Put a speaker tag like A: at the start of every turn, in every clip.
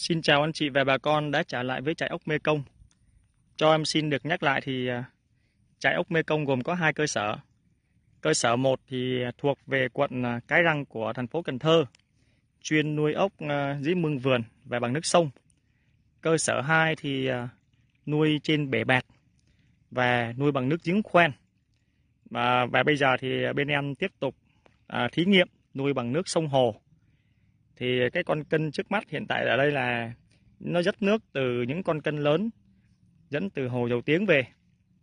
A: Xin chào anh chị và bà con đã trở lại với trại ốc Mê Công. Cho em xin được nhắc lại thì à, trại ốc Mê Công gồm có hai cơ sở. Cơ sở 1 thì thuộc về quận à, Cái Răng của thành phố Cần Thơ, chuyên nuôi ốc à, dưới mương vườn và bằng nước sông. Cơ sở 2 thì nuôi trên bể bạc và nuôi bằng nước giếng khoan. Và, bây giờ thì bên em tiếp tục thí nghiệm nuôi bằng nước sông hồ thì cái con kênh trước mắt hiện tại ở đây là nó dắt nước từ những con kênh lớn dẫn từ hồ dầu tiếng về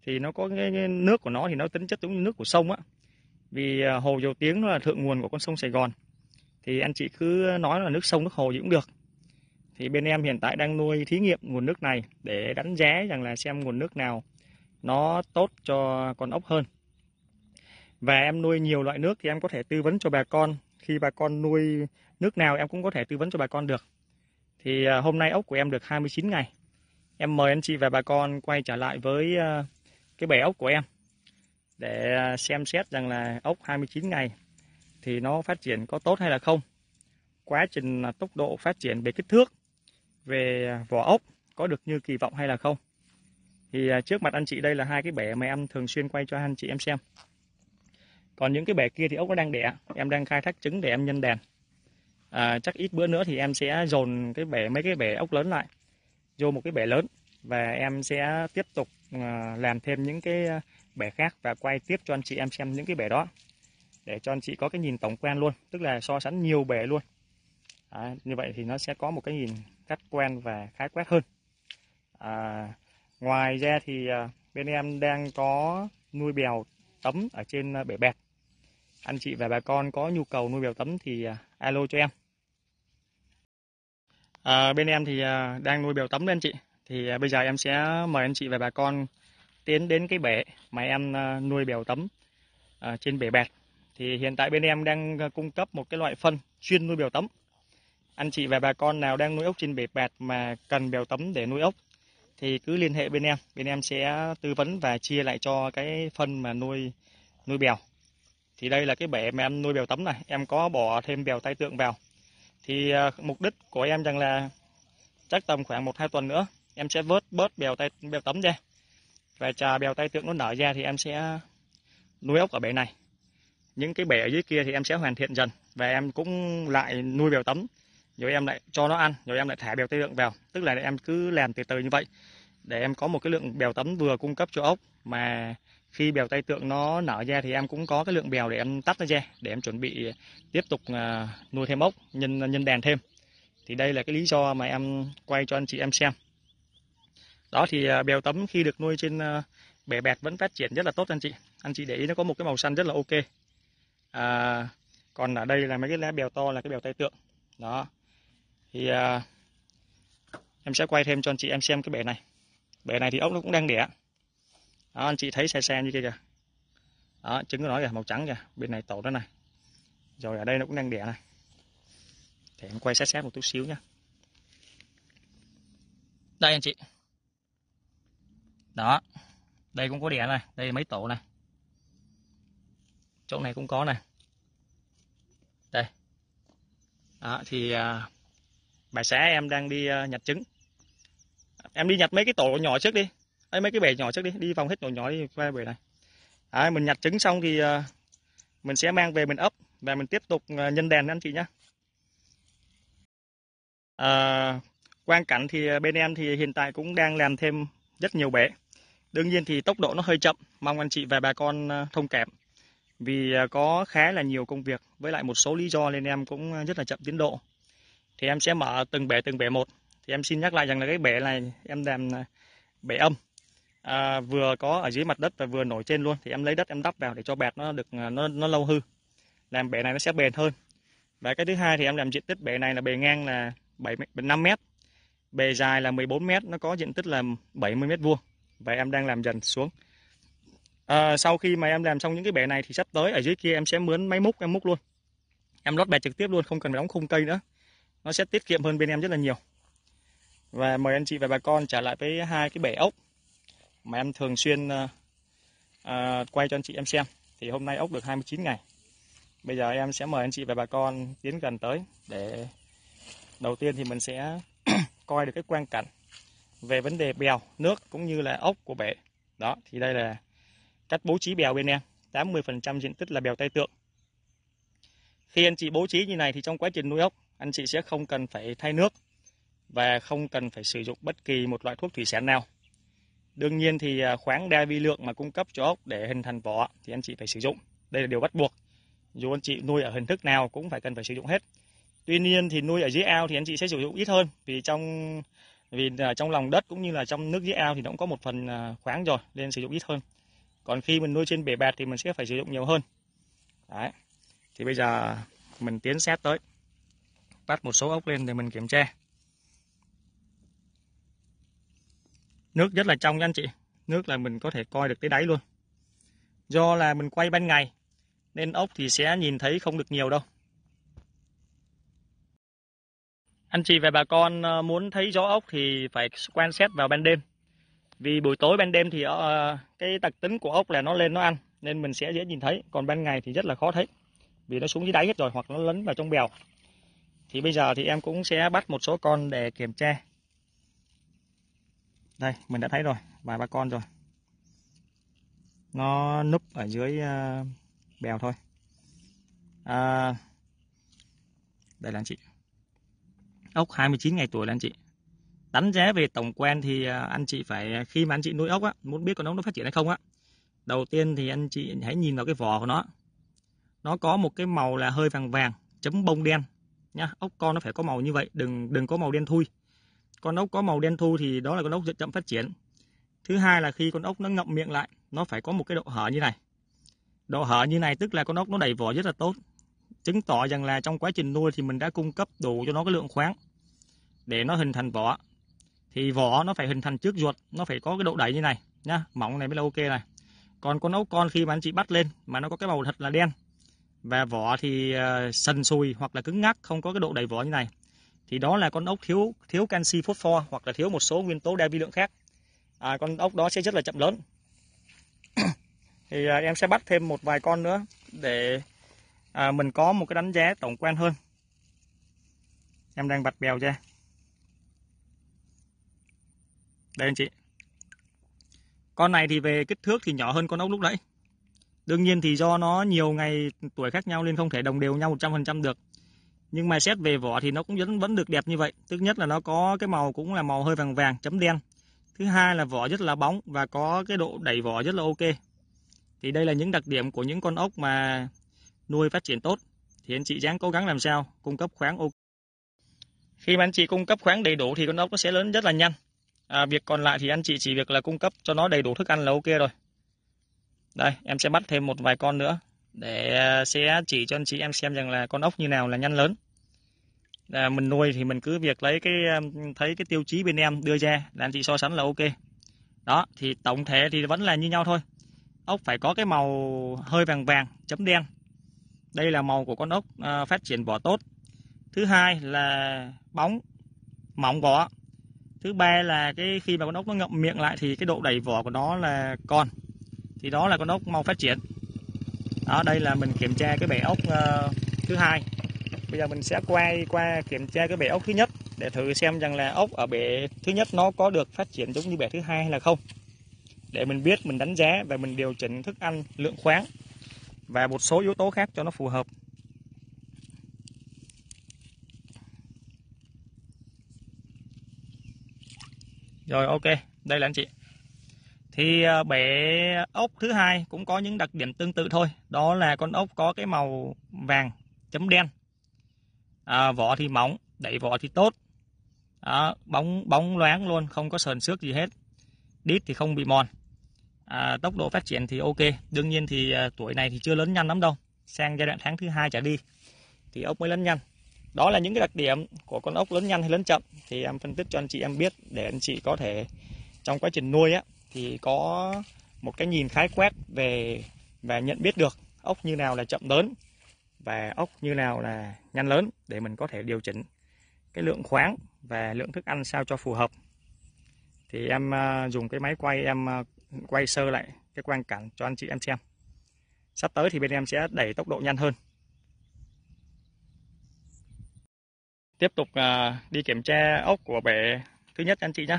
A: thì nó có cái nước của nó thì nó tính chất giống như nước của sông á vì à, hồ dầu tiếng nó là thượng nguồn của con sông Sài Gòn thì anh chị cứ nói là nước sông nước hồ gì cũng được thì bên em hiện tại đang nuôi thí nghiệm nguồn nước này để đánh giá rằng là xem nguồn nước nào nó tốt cho con ốc hơn và em nuôi nhiều loại nước thì em có thể tư vấn cho bà con khi bà con nuôi nước nào em cũng có thể tư vấn cho bà con được. Thì à, hôm nay ốc của em được 29 ngày. Em mời anh chị và bà con quay trở lại với à, cái bể ốc của em để à, xem xét rằng là ốc 29 ngày thì nó phát triển có tốt hay là không. Quá trình tốc độ phát triển về kích thước, về vỏ ốc có được như kỳ vọng hay là không. Thì trước mặt anh chị đây là hai cái bể mà em thường xuyên quay cho anh chị em xem còn những cái bể kia thì ốc nó đang đẻ em đang khai thác trứng để em nhân đàn à, chắc ít bữa nữa thì em sẽ dồn cái bể mấy cái bể ốc lớn lại vô một cái bể lớn và em sẽ tiếp tục à, làm thêm những cái à, bể khác và quay tiếp cho anh chị em xem những cái bể đó để cho anh chị có cái nhìn tổng quan luôn tức là so sánh nhiều bể luôn à, như vậy thì nó sẽ có một cái nhìn khách quen và khái quát hơn à, ngoài ra thì à, bên em đang có nuôi bèo tấm ở trên bể bẹt anh chị và bà con có nhu cầu nuôi bèo tấm thì à, alo cho em à, bên em thì à, đang nuôi bèo tấm đấy anh chị thì à, bây giờ em sẽ mời anh chị và bà con tiến đến cái bể mà em nuôi bèo tấm trên bể bẹt thì hiện tại bên em đang cung cấp một cái loại phân chuyên nuôi bèo tấm anh chị và bà con nào đang nuôi ốc trên bể bạt mà cần bèo tấm để nuôi ốc thì cứ liên hệ bên em bên em sẽ tư vấn và chia lại cho cái phân mà nuôi nuôi bèo thì đây là cái bể mà em nuôi bèo tấm này em có bỏ thêm bèo tay tượng vào thì ờ, mục đích của em rằng là chắc tầm khoảng một hai tuần nữa em sẽ vớt bớt bèo tay bèo tấm ra và chờ bèo tay tượng nó nở ra thì em sẽ nuôi ốc ở bể này những cái bể ở dưới kia thì em sẽ hoàn thiện dần và em cũng lại nuôi bèo tấm rồi em lại cho nó ăn rồi em lại thả bèo tay tượng vào tức là em cứ làm từ từ như vậy để em có một cái lượng bèo tấm vừa cung cấp cho ốc mà khi bèo tay tượng nó nở ra thì em cũng có cái lượng bèo để em tắt nó ra để em chuẩn bị tiếp tục à, nuôi thêm ốc nhân nhân đàn thêm thì đây là cái lý do mà em quay cho anh chị em xem đó thì à, bèo tấm khi được nuôi trên à, bè bẹt vẫn phát triển rất là tốt anh chị anh chị để ý nó có một cái màu xanh rất là ok à, còn ở đây là mấy cái lá bèo to là cái bèo tay tượng đó thì à, em sẽ quay thêm cho anh chị em xem cái bể này bể này thì ốc nó cũng đang đẻ đó, anh chị thấy xe xe như kia kìa đó, trứng của nó kìa màu trắng kìa bên này tổ đó này rồi ở đây nó cũng đang đẻ này để em quay xét xét một chút xíu nhá đây anh chị đó đây cũng có đẻ này đây mấy tổ này chỗ này cũng có này đây đó, thì à, bà xã em đang đi à, nhặt trứng em đi nhặt mấy cái tổ nhỏ trước đi Đấy, mấy cái bể nhỏ trước đi, đi vòng hết nhỏ nhỏ đi qua bể này. Đấy, mình nhặt trứng xong thì ờ, mình sẽ mang về mình ấp và mình tiếp tục ờ, nhân đèn anh chị nhé. À, ờ, quang cảnh thì bên em thì hiện tại cũng đang làm thêm rất nhiều bể. Đương nhiên thì tốc độ nó hơi chậm, mong anh chị và bà con thông cảm. Vì có khá là nhiều công việc, với lại một số lý do nên em cũng rất là chậm tiến độ. Thì em sẽ mở từng bể từng bể một. Thì em xin nhắc lại rằng là cái bể này em làm bể âm à, vừa có ở dưới mặt đất và vừa nổi trên luôn thì em lấy đất em đắp vào để cho bẹt nó được à, nó nó lâu hư làm bể này nó sẽ bền hơn và cái thứ hai thì em làm diện tích bể này là bề ngang là 7 5 mét bề dài là 14 mét nó có diện tích là 70 mét vuông và em đang làm dần xuống à, sau khi mà em làm xong những cái bể này thì sắp tới ở dưới kia em sẽ mướn máy múc em múc luôn em lót bẹt trực tiếp luôn không cần phải đóng khung cây nữa nó sẽ tiết kiệm hơn bên em rất là nhiều và mời anh chị và bà con trả lại với hai cái bể ốc mà em thường xuyên uh, uh, quay cho anh chị em xem thì hôm nay ốc được 29 ngày bây giờ em sẽ mời anh chị và bà con tiến gần tới để đầu tiên thì mình sẽ coi được cái quan cảnh về vấn đề bèo nước cũng như là ốc của bể đó thì đây là cách bố trí bèo bên em 80% diện tích là bèo tay tượng khi anh chị bố trí như này thì trong quá trình nuôi ốc anh chị sẽ không cần phải thay nước và không cần phải sử dụng bất kỳ một loại thuốc thủy sản nào Đương nhiên thì à, khoáng đa vi lượng mà cung cấp cho ốc để hình thành vỏ thì anh chị phải sử dụng. Đây là điều bắt buộc. Dù anh chị nuôi ở hình thức nào cũng phải cần phải sử dụng hết. Tuy nhiên thì nuôi ở dưới ao thì anh chị sẽ sử dụng ít hơn vì trong vì à, trong lòng đất cũng như là trong nước dưới ao thì nó cũng có một phần à, khoáng rồi nên sử dụng ít hơn. Còn khi mình nuôi trên bể bạt thì mình sẽ phải sử dụng nhiều hơn. Đấy. Thì bây giờ mình tiến xét tới. Bắt một số ốc lên để mình kiểm tra. nước rất là trong nha anh chị nước là mình có thể coi được tới đáy luôn do là mình quay ban ngày nên ốc thì sẽ nhìn thấy không được nhiều đâu anh chị và bà con ờ, muốn thấy rõ ốc thì phải quan sát vào ban đêm vì buổi tối ban đêm thì ờ, cái đặc tính của ốc là nó lên nó ăn nên mình sẽ dễ nhìn thấy còn ban ngày thì rất là khó thấy vì nó xuống dưới đáy hết rồi hoặc nó lấn vào trong bèo thì bây giờ thì em cũng sẽ bắt một số con để kiểm tra đây mình đã thấy rồi vài ba con rồi nó núp ở dưới uh, bèo thôi à, đây là anh chị ốc 29 ngày tuổi là anh chị đánh giá về tổng quan thì ờ, anh chị phải khi mà anh chị nuôi ốc á muốn biết con ốc nó phát triển hay không á đầu tiên thì anh chị hãy nhìn vào cái vỏ của nó nó có một cái màu là hơi vàng vàng chấm bông đen nhá ốc con nó phải có màu như vậy đừng đừng có màu đen thui con ốc có màu đen thu thì đó là con ốc chậm phát triển. Thứ hai là khi con ốc nó ngậm miệng lại, nó phải có một cái độ hở như này. Độ hở như này tức là con ốc nó đầy vỏ rất là tốt. Chứng tỏ rằng là trong quá trình nuôi thì mình đã cung cấp đủ cho nó cái lượng khoáng để nó hình thành vỏ. Thì vỏ nó phải hình thành trước ruột, nó phải có cái độ đẩy như này nhá, mỏng này mới là ok này. Còn con ốc con khi mà anh chị bắt lên mà nó có cái màu thật là đen và vỏ thì ờ, sần sùi hoặc là cứng ngắc không có cái độ đẩy vỏ như này thì đó là con ốc thiếu thiếu canxi phốt pho hoặc là thiếu một số nguyên tố đa vi lượng khác à, con ốc đó sẽ rất là chậm lớn thì à, em sẽ bắt thêm một vài con nữa để à, mình có một cái đánh giá tổng quan hơn em đang bạch bèo ra đây anh chị con này thì về kích thước thì nhỏ hơn con ốc lúc nãy đương nhiên thì do nó nhiều ngày tuổi khác nhau nên không thể đồng đều nhau 100% được nhưng mà xét về vỏ thì nó cũng vẫn vẫn được đẹp như vậy thứ nhất là nó có cái màu cũng là màu hơi vàng vàng chấm đen thứ hai là vỏ rất là bóng và có cái độ đẩy vỏ rất là ok thì đây là những đặc điểm của những con ốc mà nuôi phát triển tốt thì anh chị ráng cố gắng làm sao cung cấp khoáng ok khi mà anh chị cung cấp khoáng đầy đủ thì con ốc nó sẽ lớn rất là nhanh à, việc còn lại thì anh chị chỉ việc là cung cấp cho nó đầy đủ thức ăn là ok rồi đây em sẽ bắt thêm một vài con nữa để à, sẽ chỉ cho anh chị em xem rằng là con ốc như nào là nhanh lớn à, mình nuôi thì mình cứ việc lấy cái à, thấy cái tiêu chí bên em đưa ra là anh chị so sánh là ok đó thì tổng thể thì vẫn là như nhau thôi ốc phải có cái màu hơi vàng vàng chấm đen đây là màu của con ốc à, phát triển vỏ tốt thứ hai là bóng mỏng vỏ thứ ba là cái khi mà con ốc nó ngậm miệng lại thì cái độ đẩy vỏ của nó là còn thì đó là con ốc mau phát triển đó đây là mình kiểm tra cái bể ốc uh, thứ hai bây giờ mình sẽ quay qua kiểm tra cái bể ốc thứ nhất để thử xem rằng là ốc ở bể thứ nhất nó có được phát triển giống như bể thứ hai hay là không để mình biết mình đánh giá và mình điều chỉnh thức ăn lượng khoáng và một số yếu tố khác cho nó phù hợp rồi ok đây là anh chị thì ờ, bé ốc thứ hai cũng có những đặc điểm tương tự thôi đó là con ốc có cái màu vàng chấm đen à, vỏ thì mỏng đẩy vỏ thì tốt à, bóng bóng loáng luôn không có sờn xước gì hết đít thì không bị mòn à, tốc độ phát triển thì ok đương nhiên thì à, tuổi này thì chưa lớn nhanh lắm đâu sang giai đoạn tháng thứ hai trở đi thì ốc mới lớn nhanh đó là những cái đặc điểm của con ốc lớn nhanh hay lớn chậm thì em phân tích cho anh chị em biết để anh chị có thể trong quá trình nuôi á thì có một cái nhìn khái quát về và nhận biết được ốc như nào là chậm lớn và ốc như nào là nhanh lớn để mình có thể điều chỉnh cái lượng khoáng và lượng thức ăn sao cho phù hợp. Thì em à, dùng cái máy quay em à, quay sơ lại cái quang cảnh cho anh chị em xem. Sắp tới thì bên em sẽ đẩy tốc độ nhanh hơn. Tiếp tục à, đi kiểm tra ốc của bể thứ nhất anh chị nhé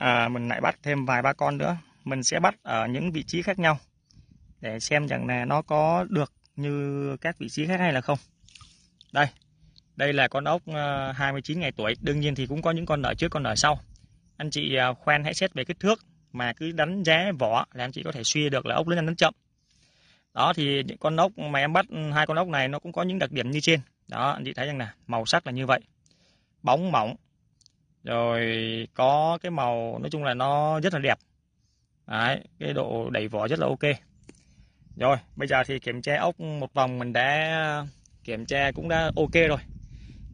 A: à, mình lại bắt thêm vài ba con nữa mình sẽ bắt ở những vị trí khác nhau để xem rằng là nó có được như các vị trí khác hay là không đây đây là con ốc 29 ờ, ngày tuổi đương nhiên thì cũng có những con nở trước con nở sau anh chị ờ, khoan hãy xét về kích thước mà cứ đánh giá vỏ là anh chị có thể suy được là ốc lớn nhanh đến chậm đó thì những con ốc mà em bắt ừ, hai con ốc này nó cũng có những đặc điểm như trên đó anh chị thấy rằng là màu sắc là như vậy bóng mỏng rồi có cái màu nói chung là nó rất là đẹp Đấy, cái độ đẩy vỏ rất là ok rồi bây giờ thì kiểm tra ốc một vòng mình đã kiểm tra cũng đã ok rồi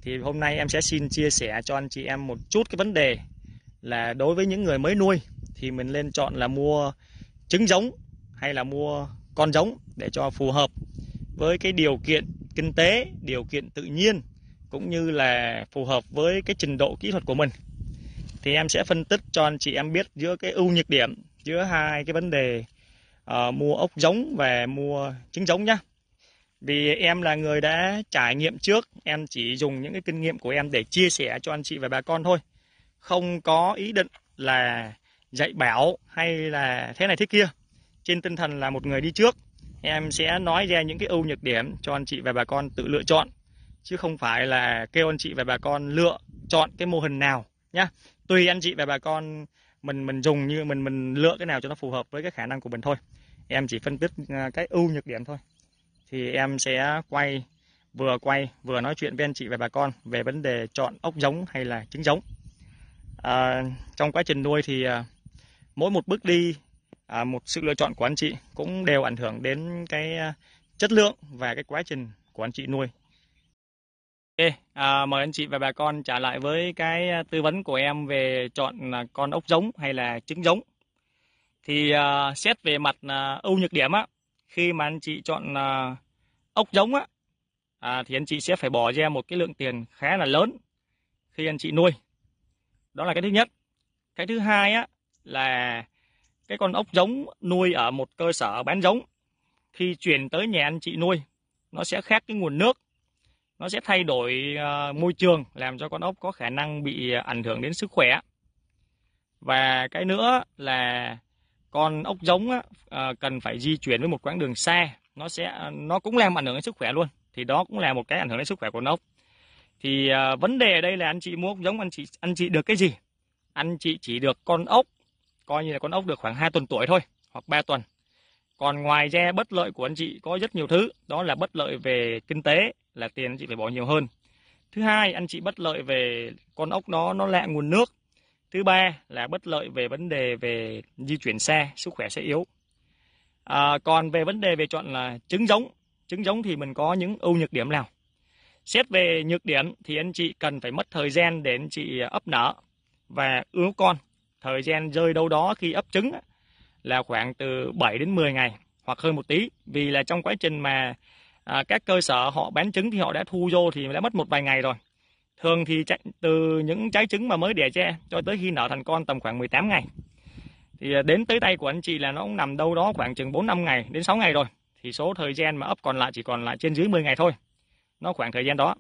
A: thì hôm nay em sẽ xin chia sẻ cho anh chị em một chút cái vấn đề là đối với những người mới nuôi thì mình nên chọn là mua trứng giống hay là mua con giống để cho phù hợp với cái điều kiện kinh tế, điều kiện tự nhiên cũng như là phù hợp với cái trình độ kỹ thuật của mình thì em sẽ phân tích cho anh chị em biết giữa cái ưu nhược điểm giữa hai cái vấn đề uh, mua ốc giống và mua trứng giống nhá vì em là người đã trải nghiệm trước em chỉ dùng những cái kinh nghiệm của em để chia sẻ cho anh chị và bà con thôi không có ý định là dạy bảo hay là thế này thế kia trên tinh thần là một người đi trước em sẽ nói ra những cái ưu nhược điểm cho anh chị và bà con tự lựa chọn chứ không phải là kêu anh chị và bà con lựa chọn cái mô hình nào nhá tùy anh chị và bà con mình mình dùng như mình mình lựa cái nào cho nó phù hợp với cái khả năng của mình thôi em chỉ phân tích à, cái ưu nhược điểm thôi thì em sẽ quay vừa quay vừa nói chuyện với anh chị và bà con về vấn đề chọn ốc giống hay là trứng giống à, trong quá trình nuôi thì à, mỗi một bước đi à, một sự lựa chọn của anh chị cũng đều ảnh hưởng đến cái à, chất lượng và cái quá trình của anh chị nuôi Ok, à, mời anh chị và bà con trả lại với cái à, tư vấn của em về chọn à, con ốc giống hay là trứng giống. Thì à, xét về mặt à, ưu nhược điểm á, khi mà anh chị chọn à, ốc giống á, à, thì anh chị sẽ phải bỏ ra một cái lượng tiền khá là lớn khi anh chị nuôi. Đó là cái thứ nhất. Cái thứ hai á là cái con ốc giống nuôi ở một cơ sở bán giống khi chuyển tới nhà anh chị nuôi nó sẽ khác cái nguồn nước nó sẽ thay đổi à, môi trường làm cho con ốc có khả năng bị ảnh hưởng đến sức khỏe và cái nữa là con ốc giống à, cần phải di chuyển với một quãng đường xa nó sẽ à, nó cũng làm ảnh hưởng đến sức khỏe luôn thì đó cũng là một cái ảnh hưởng đến sức khỏe của con ốc thì vấn đề ở đây là anh chị mua ốc giống anh chị anh chị được cái gì anh chị chỉ được con ốc coi như là con ốc được khoảng 2 tuần tuổi thôi hoặc 3 tuần còn ngoài ra bất lợi của anh chị có rất nhiều thứ đó là bất lợi về kinh tế là tiền anh chị phải bỏ nhiều hơn thứ hai anh chị bất lợi về con ốc nó nó lạ nguồn nước thứ ba là bất lợi về vấn đề về di chuyển xe sức khỏe sẽ yếu à, còn về vấn đề về chọn là trứng giống trứng giống thì mình có những ưu nhược điểm nào xét về nhược điểm thì anh chị cần phải mất thời gian để anh chị à, ấp nở và ướm con thời gian rơi đâu đó khi ấp trứng là khoảng từ 7 đến 10 ngày hoặc hơn một tí vì là trong quá trình mà à, các cơ sở họ bán trứng thì họ đã thu vô thì đã mất một vài ngày rồi thường thì từ những trái trứng mà mới đẻ ra cho tới khi nở thành con tầm khoảng 18 ngày thì à, đến tới tay của anh chị là nó cũng nằm đâu đó khoảng chừng 4 năm ngày đến 6 ngày rồi thì số thời gian mà ấp còn lại chỉ còn lại trên dưới 10 ngày thôi nó khoảng thời gian đó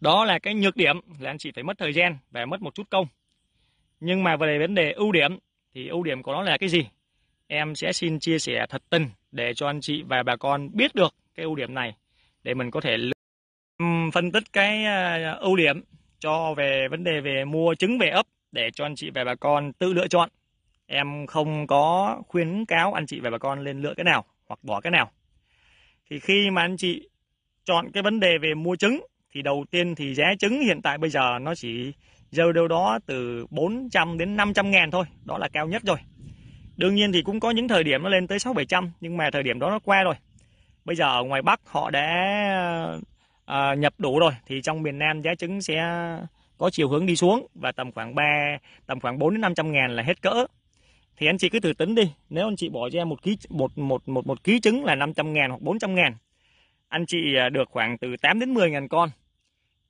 A: đó là cái nhược điểm là anh chị phải mất thời gian và mất một chút công nhưng mà về vấn đề ưu điểm thì ưu điểm của nó là cái gì em sẽ xin chia sẻ thật tình để cho anh chị và bà con biết được cái ưu điểm này để mình có thể phân tích cái à, ưu điểm cho về vấn đề về mua trứng về ấp để cho anh chị và bà con tự lựa chọn. Em không có khuyến cáo anh chị và bà con lên lựa cái nào hoặc bỏ cái nào. Thì khi mà anh chị chọn cái vấn đề về mua trứng thì đầu tiên thì giá trứng hiện tại bây giờ nó chỉ rơi đâu đó từ 400 đến 500 ngàn thôi. Đó là cao nhất rồi. Đương nhiên thì cũng có những thời điểm nó lên tới sáu bảy trăm nhưng mà thời điểm đó nó qua rồi bây giờ ở ngoài Bắc họ đã à, nhập đủ rồi thì trong miền Nam giá trứng sẽ có chiều hướng đi xuống và tầm khoảng 3 tầm khoảng 4 đến 500 ngàn là hết cỡ thì anh chị cứ thử tính đi nếu anh chị bỏ ra một ký một một một một ký trứng là 500 ngàn hoặc 400 ngàn anh chị ờ, được khoảng từ 8 đến 10 ngàn con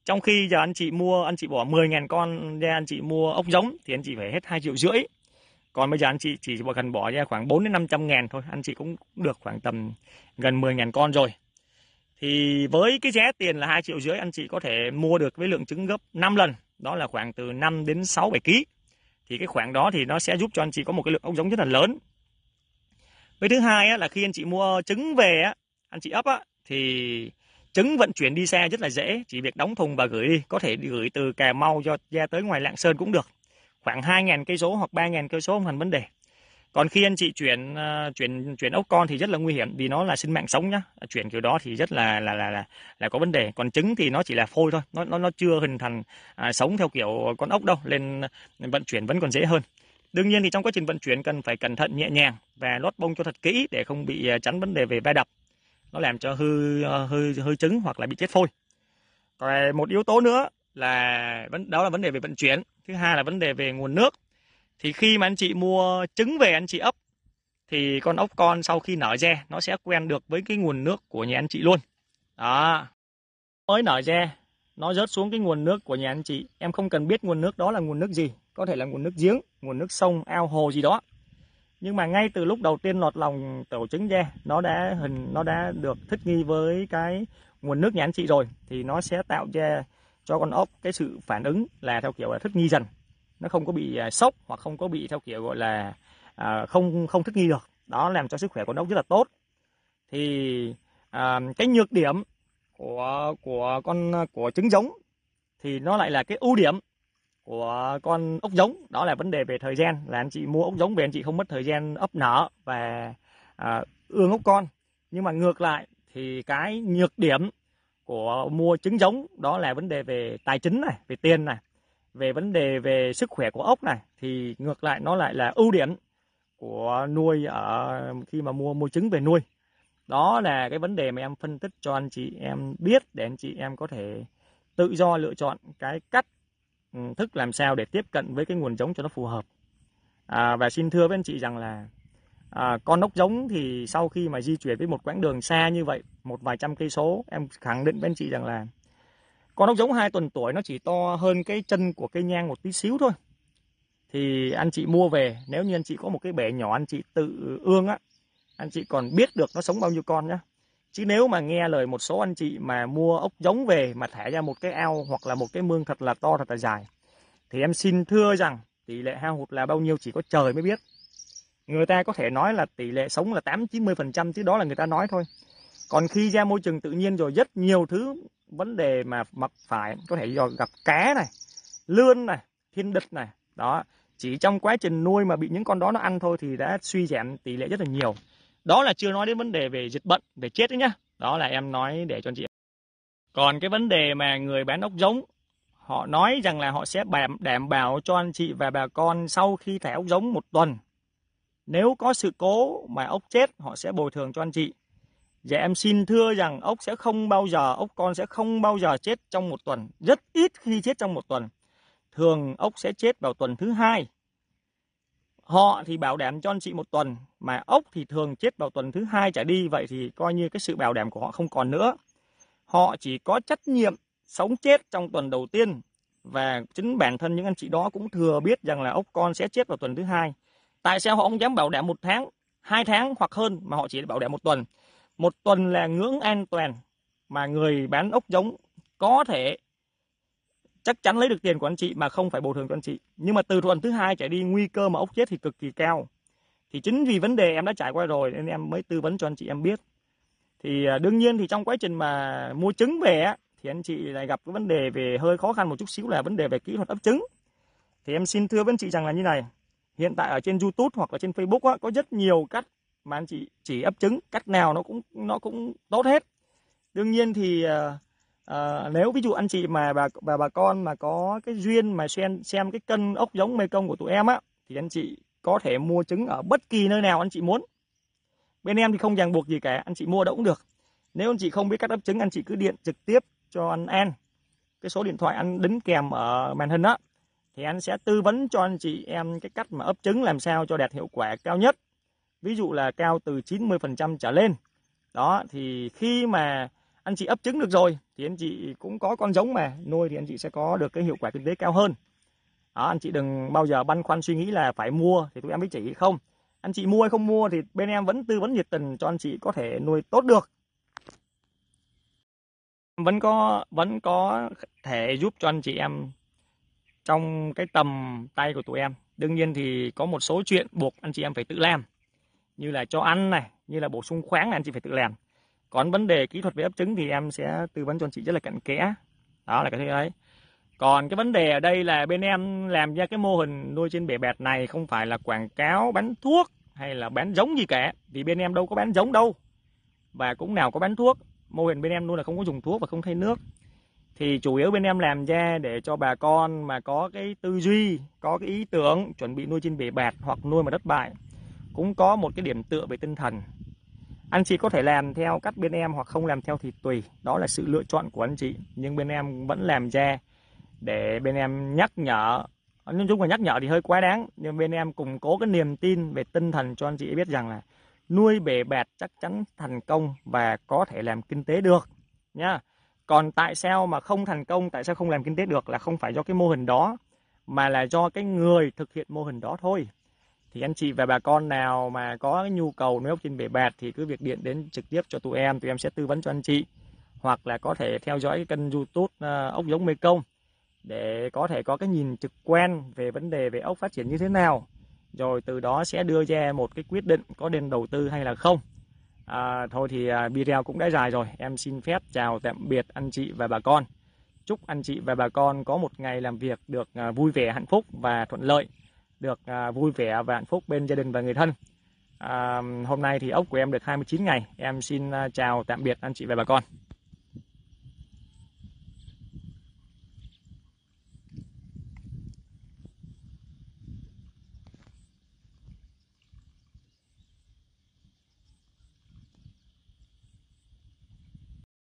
A: trong khi giờ anh chị mua anh chị bỏ 10 ngàn con ra anh chị mua ốc giống thì anh chị phải hết hai triệu rưỡi còn bây giờ anh chị chỉ cần bỏ ra khoảng 4 đến 500 ngàn thôi anh chị cũng được khoảng tầm gần 10 ngàn con rồi thì với cái giá tiền là 2 triệu rưỡi anh chị có thể mua được với lượng trứng gấp 5 lần đó là khoảng từ 5 đến 6 7 kg thì cái khoảng đó thì nó sẽ giúp cho anh chị có một cái lượng ốc giống rất là lớn với thứ hai á, là khi anh chị mua trứng về á, anh chị ấp á, thì trứng vận chuyển đi xe rất là dễ chỉ việc đóng thùng và gửi đi có thể gửi từ Cà Mau cho ra tới ngoài Lạng Sơn cũng được khoảng 2.000 cây số hoặc 3.000 cây số không thành vấn đề. Còn khi anh chị chuyển ờ, chuyển chuyển ốc con thì rất là nguy hiểm vì nó là sinh mạng sống nhá. À, chuyển kiểu đó thì rất là là là là, là có vấn đề. Còn trứng thì nó chỉ là phôi thôi, nó nó nó chưa hình thành à, sống theo kiểu con ốc đâu nên vận chuyển vẫn còn dễ hơn. Đương nhiên thì trong quá trình vận chuyển cần phải cẩn thận nhẹ nhàng và lót bông cho thật kỹ để không bị tránh à, vấn đề về va đập. Nó làm cho hư ờ, hư hư trứng hoặc là bị chết phôi. Còn một yếu tố nữa là đó là vấn đề về vận chuyển thứ hai là vấn đề về nguồn nước thì khi mà anh chị mua trứng về anh chị ấp thì con ốc con sau khi nở ra nó sẽ quen được với cái nguồn nước của nhà anh chị luôn đó mới nở ra nó rớt xuống cái nguồn nước của nhà anh chị em không cần biết nguồn nước đó là nguồn nước gì có thể là nguồn nước giếng nguồn nước sông ao hồ gì đó nhưng mà ngay từ lúc đầu tiên lọt lòng tổ trứng ra nó đã hình nó đã được thích nghi với cái nguồn nước nhà anh chị rồi thì nó sẽ tạo ra cho con ốc cái sự phản ứng là theo kiểu là thích nghi dần nó không có bị à, sốc hoặc không có bị theo kiểu gọi là à, không không thích nghi được đó làm cho sức khỏe con ốc rất là tốt thì à, cái nhược điểm của của con của trứng giống thì nó lại là cái ưu điểm của con ốc giống đó là vấn đề về thời gian là anh chị mua ốc giống về anh chị không mất thời gian ấp nở và à, ương ốc con nhưng mà ngược lại thì cái nhược điểm của mua trứng giống đó là vấn đề về tài chính này về tiền này về vấn đề về sức khỏe của ốc này thì ngược lại nó lại là ưu điểm của nuôi ở khi mà mua mua trứng về nuôi đó là cái vấn đề mà em phân tích cho anh chị em biết để anh chị em có thể tự do lựa chọn cái cách ừ, thức làm sao để tiếp cận với cái nguồn giống cho nó phù hợp à, và xin thưa với anh chị rằng là à, con ốc giống thì sau khi mà di chuyển với một quãng đường xa như vậy một vài trăm cây số em khẳng định với anh chị rằng là con ốc giống hai tuần tuổi nó chỉ to hơn cái chân của cây nhang một tí xíu thôi thì anh chị mua về nếu như anh chị có một cái bể nhỏ anh chị tự ương á anh chị còn biết được nó sống bao nhiêu con nhá chứ nếu mà nghe lời một số anh chị mà mua ốc giống về mà thả ra một cái ao hoặc là một cái mương thật là to thật là dài thì em xin thưa rằng tỷ lệ hao hụt là bao nhiêu chỉ có trời mới biết người ta có thể nói là tỷ lệ sống là 8-90% chứ đó là người ta nói thôi còn khi ra môi trường tự nhiên rồi rất nhiều thứ vấn đề mà mập phải có thể do gặp cá này lươn này thiên địch này đó chỉ trong quá trình nuôi mà bị những con đó nó ăn thôi thì đã suy giảm tỷ lệ rất là nhiều đó là chưa nói đến vấn đề về dịch bệnh về chết đấy nhá đó là em nói để cho anh chị còn cái vấn đề mà người bán ốc giống họ nói rằng là họ sẽ đảm bảo cho anh chị và bà con sau khi thả ốc giống một tuần nếu có sự cố mà ốc chết họ sẽ bồi thường cho anh chị. Dạ em xin thưa rằng ốc sẽ không bao giờ, ốc con sẽ không bao giờ chết trong một tuần. Rất ít khi chết trong một tuần. Thường ốc sẽ chết vào tuần thứ hai. Họ thì bảo đảm cho anh chị một tuần, mà ốc thì thường chết vào tuần thứ hai trở đi. Vậy thì coi như cái sự bảo đảm của họ không còn nữa. Họ chỉ có trách nhiệm sống chết trong tuần đầu tiên. Và chính bản thân những anh chị đó cũng thừa biết rằng là ốc con sẽ chết vào tuần thứ hai. Tại sao họ không dám bảo đảm một tháng, hai tháng hoặc hơn mà họ chỉ bảo đảm một tuần? Một tuần là ngưỡng an toàn mà người bán ốc giống có thể chắc chắn lấy được tiền của anh chị mà không phải bồi thường cho anh chị. Nhưng mà từ tuần thứ hai trở đi nguy cơ mà ốc chết thì cực kỳ cao. Thì chính vì vấn đề em đã trải qua rồi nên em mới tư vấn cho anh chị em biết. Thì à, đương nhiên thì trong quá trình mà mua trứng về á, thì anh chị lại gặp cái vấn đề về hơi khó khăn một chút xíu là vấn đề về kỹ thuật ấp trứng. Thì em xin thưa với anh chị rằng là như này, hiện tại ở trên YouTube hoặc là trên Facebook á, có rất nhiều cách mà anh chị chỉ ấp trứng cách nào nó cũng nó cũng tốt hết đương nhiên thì à, nếu ví dụ anh chị mà bà và bà con mà có cái duyên mà xem xem cái cân ốc giống mekong của tụi em á thì anh chị có thể mua trứng ở bất kỳ nơi nào anh chị muốn bên em thì không ràng buộc gì cả anh chị mua đâu cũng được nếu anh chị không biết cách ấp trứng anh chị cứ điện trực tiếp cho anh An cái số điện thoại anh đính kèm ở màn hình đó thì anh sẽ tư vấn cho anh chị em cái cách mà ấp trứng làm sao cho đạt hiệu quả cao nhất. Ví dụ là cao từ 90% trở lên. Đó thì khi mà anh chị ấp trứng được rồi thì anh chị cũng có con giống mà nuôi thì anh chị sẽ có được cái hiệu quả kinh tế cao hơn. Đó, anh chị đừng bao giờ băn khoăn suy nghĩ là phải mua thì tụi em mới chỉ không. Anh chị mua hay không mua thì bên em vẫn tư vấn nhiệt tình cho anh chị có thể nuôi tốt được vẫn có vẫn có thể giúp cho anh chị em trong cái tầm tay của tụi em đương nhiên thì có một số chuyện buộc anh chị em phải tự làm như là cho ăn này như là bổ sung khoáng này anh chị phải tự làm còn vấn đề kỹ thuật về ấp trứng thì em sẽ tư vấn cho anh chị rất là cặn kẽ đó là cái thứ đấy còn cái vấn đề ở đây là bên em làm ra cái mô hình nuôi trên bể bẹt này không phải là quảng cáo bán thuốc hay là bán giống gì cả vì bên em đâu có bán giống đâu và cũng nào có bán thuốc mô hình bên em luôn là không có dùng thuốc và không thay nước thì chủ yếu bên em làm ra để cho bà con mà có cái tư duy có cái ý tưởng chuẩn bị nuôi trên bể bạt hoặc nuôi mà đất bại cũng có một cái điểm tựa về tinh thần anh chị có thể làm theo cách bên em hoặc không làm theo thì tùy đó là sự lựa chọn của anh chị nhưng bên em vẫn làm ra để bên em nhắc nhở nói chung là nhắc nhở thì hơi quá đáng nhưng bên em củng cố cái niềm tin về tinh thần cho anh chị biết rằng là nuôi bể bạt chắc chắn thành công và có thể làm kinh tế được nha còn tại sao mà không thành công tại sao không làm kinh tế được là không phải do cái mô hình đó mà là do cái người thực hiện mô hình đó thôi thì anh chị và bà con nào mà có cái nhu cầu nuôi ốc trên bể bạt thì cứ việc điện đến trực tiếp cho tụi em tụi em sẽ tư vấn cho anh chị hoặc là có thể theo dõi kênh youtube ờ, ốc giống mekong để có thể có cái nhìn trực quan về vấn đề về ốc phát triển như thế nào rồi từ đó sẽ đưa ra một cái quyết định có nên đầu tư hay là không À, thôi thì à, video cũng đã dài rồi. Em xin phép chào tạm biệt anh chị và bà con. Chúc anh chị và bà con có một ngày làm việc được à, vui vẻ, hạnh phúc và thuận lợi. Được à, vui vẻ và hạnh phúc bên gia đình và người thân. À, hôm nay thì ốc của em được 29 ngày. Em xin chào tạm biệt anh chị và bà con.